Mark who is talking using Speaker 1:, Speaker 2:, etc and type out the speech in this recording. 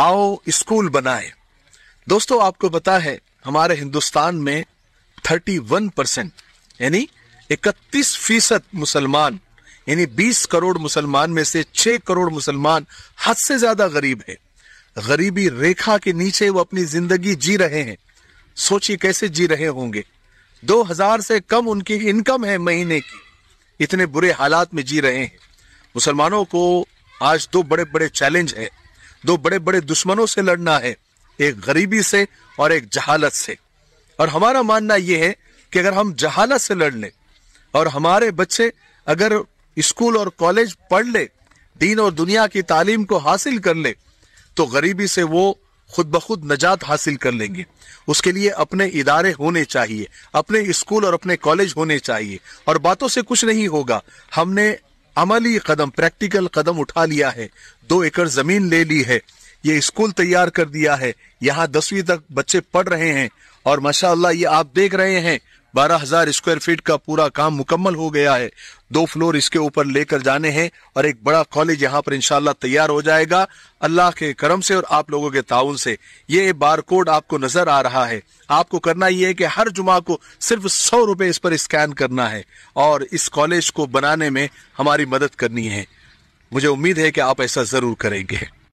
Speaker 1: आओ स्कूल बनाए दोस्तों आपको पता है हमारे हिंदुस्तान में 31 परसेंट यानी इकतीस फीसद मुसलमान यानी 20 करोड़ मुसलमान में से 6 करोड़ मुसलमान हद से ज्यादा गरीब है गरीबी रेखा के नीचे वो अपनी जिंदगी जी रहे हैं सोचिए कैसे जी रहे होंगे 2000 से कम उनकी इनकम है महीने की इतने बुरे हालात में जी रहे हैं मुसलमानों को आज दो बड़े बड़े चैलेंज है दो बड़े बड़े दुश्मनों से लड़ना है एक गरीबी से और एक जहालत से और हमारा मानना यह है कि अगर हम जहालत से लड़ लें और हमारे बच्चे अगर स्कूल और कॉलेज पढ़ ले दीन और दुनिया की तालीम को हासिल कर ले तो गरीबी से वो खुद ब खुद नजात हासिल कर लेंगे उसके लिए अपने इदारे होने चाहिए अपने स्कूल और अपने कॉलेज होने चाहिए और बातों से कुछ नहीं होगा हमने अमली कदम प्रैक्टिकल कदम उठा लिया है दो एकड़ जमीन ले ली है ये स्कूल तैयार कर दिया है यहाँ दसवीं तक बच्चे पढ़ रहे हैं और माशाला ये आप देख रहे हैं बारह हजार स्क्वायर फीट का पूरा काम मुकम्मल हो गया है दो फ्लोर इसके ऊपर लेकर जाने हैं और एक बड़ा कॉलेज यहाँ पर इंशाला तैयार हो जाएगा अल्लाह के करम से और आप लोगों के ताउन से ये बार कोड आपको नजर आ रहा है आपको करना ये है कि हर जुमा को सिर्फ सौ रुपए इस पर स्कैन करना है और इस कॉलेज को बनाने में हमारी मदद करनी है मुझे उम्मीद है कि आप ऐसा जरूर करेंगे